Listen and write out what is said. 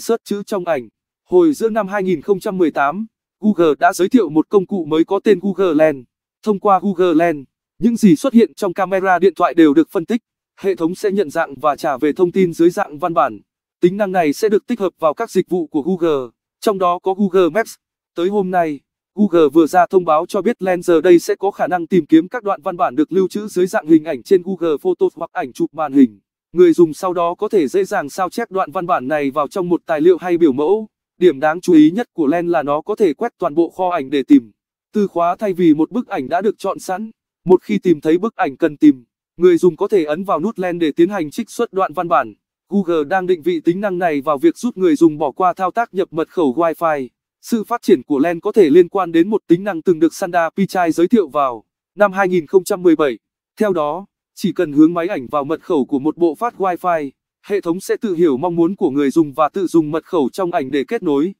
search chữ trong ảnh. Hồi giữa năm 2018, Google đã giới thiệu một công cụ mới có tên Google Lens. Thông qua Google Lens, những gì xuất hiện trong camera điện thoại đều được phân tích, hệ thống sẽ nhận dạng và trả về thông tin dưới dạng văn bản. Tính năng này sẽ được tích hợp vào các dịch vụ của Google, trong đó có Google Maps. Tới hôm nay, Google vừa ra thông báo cho biết Lens giờ đây sẽ có khả năng tìm kiếm các đoạn văn bản được lưu trữ dưới dạng hình ảnh trên Google Photos hoặc ảnh chụp màn hình. Người dùng sau đó có thể dễ dàng sao chép đoạn văn bản này vào trong một tài liệu hay biểu mẫu. Điểm đáng chú ý nhất của Lens là nó có thể quét toàn bộ kho ảnh để tìm. Từ khóa thay vì một bức ảnh đã được chọn sẵn, một khi tìm thấy bức ảnh cần tìm, người dùng có thể ấn vào nút Lens để tiến hành trích xuất đoạn văn bản. Google đang định vị tính năng này vào việc giúp người dùng bỏ qua thao tác nhập mật khẩu Wi-Fi. Sự phát triển của Lens có thể liên quan đến một tính năng từng được Sanda Pichai giới thiệu vào năm 2017. Theo đó, chỉ cần hướng máy ảnh vào mật khẩu của một bộ phát Wi-Fi, hệ thống sẽ tự hiểu mong muốn của người dùng và tự dùng mật khẩu trong ảnh để kết nối.